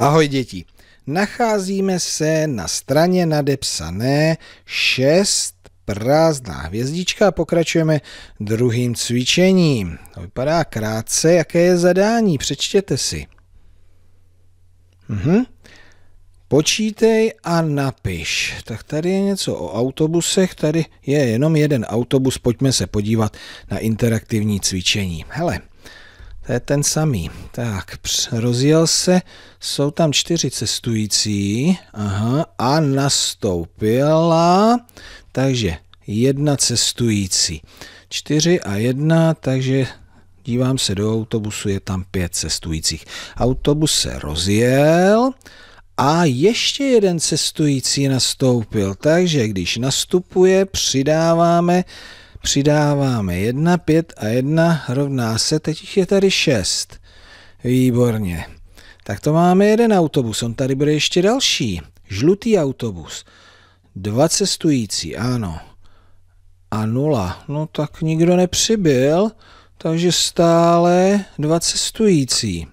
Ahoj děti. Nacházíme se na straně nadepsané 6 prázdná hvězdička a pokračujeme druhým cvičením. To vypadá krátce, jaké je zadání, přečtěte si. Mhm. Počítej a napiš. Tak tady je něco o autobusech, tady je jenom jeden autobus, pojďme se podívat na interaktivní cvičení. Hele, to je ten samý. Tak, rozjel se, jsou tam čtyři cestující. Aha, a nastoupila. Takže jedna cestující. Čtyři a jedna, takže dívám se do autobusu, je tam pět cestujících. Autobus se rozjel a ještě jeden cestující nastoupil. Takže když nastupuje, přidáváme Přidáváme 1, 5 a 1 rovná se, teď je tady 6. Výborně. Tak to máme jeden autobus, on tady bude ještě další. Žlutý autobus. Dva cestující, ano. A nula. No tak nikdo nepřibyl, takže stále dva cestující.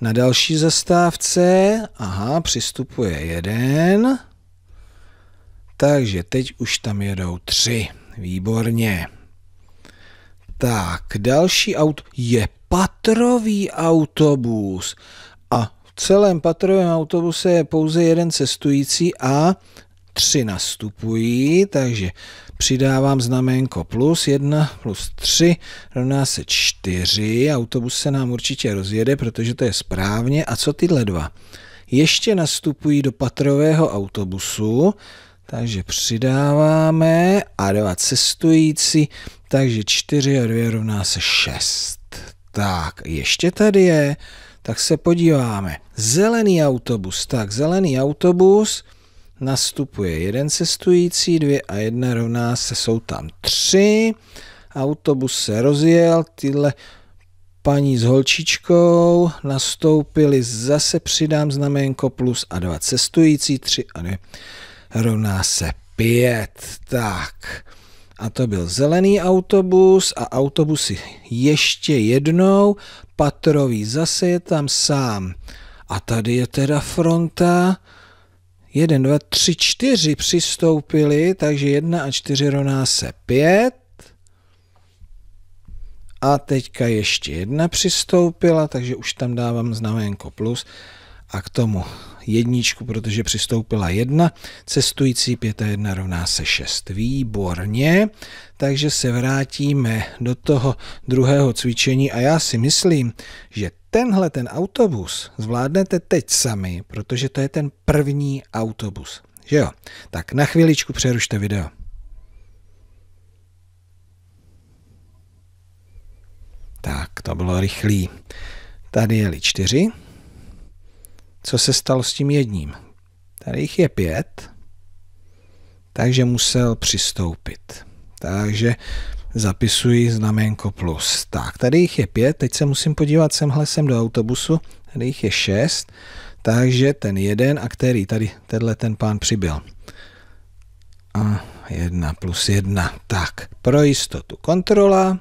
Na další zastávce, aha, přistupuje jeden. Takže teď už tam jedou tři výborně. Tak, další auto je patrový autobus. A v celém patrovém autobuse je pouze jeden cestující a tři nastupují, takže přidávám znamenko plus 1 plus 3 rovná se 4. Autobus se nám určitě rozjede, protože to je správně. A co tyhle dva? Ještě nastupují do patrového autobusu, takže přidáváme a dva cestující, takže 4 a 2 rovná se 6. Tak, ještě tady je, tak se podíváme. Zelený autobus, tak zelený autobus, nastupuje jeden cestující, 2 a 1 rovná se, jsou tam 3. autobus se rozjel, tyhle paní s holčičkou nastoupili, zase přidám znamenko plus a dva cestující, 3 a 2 rovná se 5. Tak. A to byl zelený autobus a autobusy ještě jednou. Patrový zase je tam sám. A tady je teda fronta. 1, 2, 3, 4 přistoupili, takže 1 a 4 rovná se 5. A teďka ještě jedna přistoupila, takže už tam dávám znamenko plus a k tomu jedničku, protože přistoupila jedna, cestující pět a rovná se šest. Výborně, takže se vrátíme do toho druhého cvičení a já si myslím, že tenhle ten autobus zvládnete teď sami, protože to je ten první autobus. Že jo? Tak na chvíličku přerušte video. Tak, to bylo rychlý. Tady jeli čtyři co se stalo s tím jedním. Tady jich je pět, takže musel přistoupit. Takže zapisuji znamenko plus. Tak, tady jich je pět, teď se musím podívat semhle sem do autobusu, tady jich je šest, takže ten jeden a který tady, tenhle ten pán přibyl. A jedna plus jedna. Tak, pro jistotu kontrola,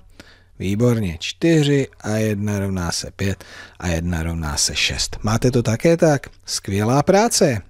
Výborně, 4 a 1 rovná se 5 a 1 rovná se 6. Máte to také tak? Skvělá práce!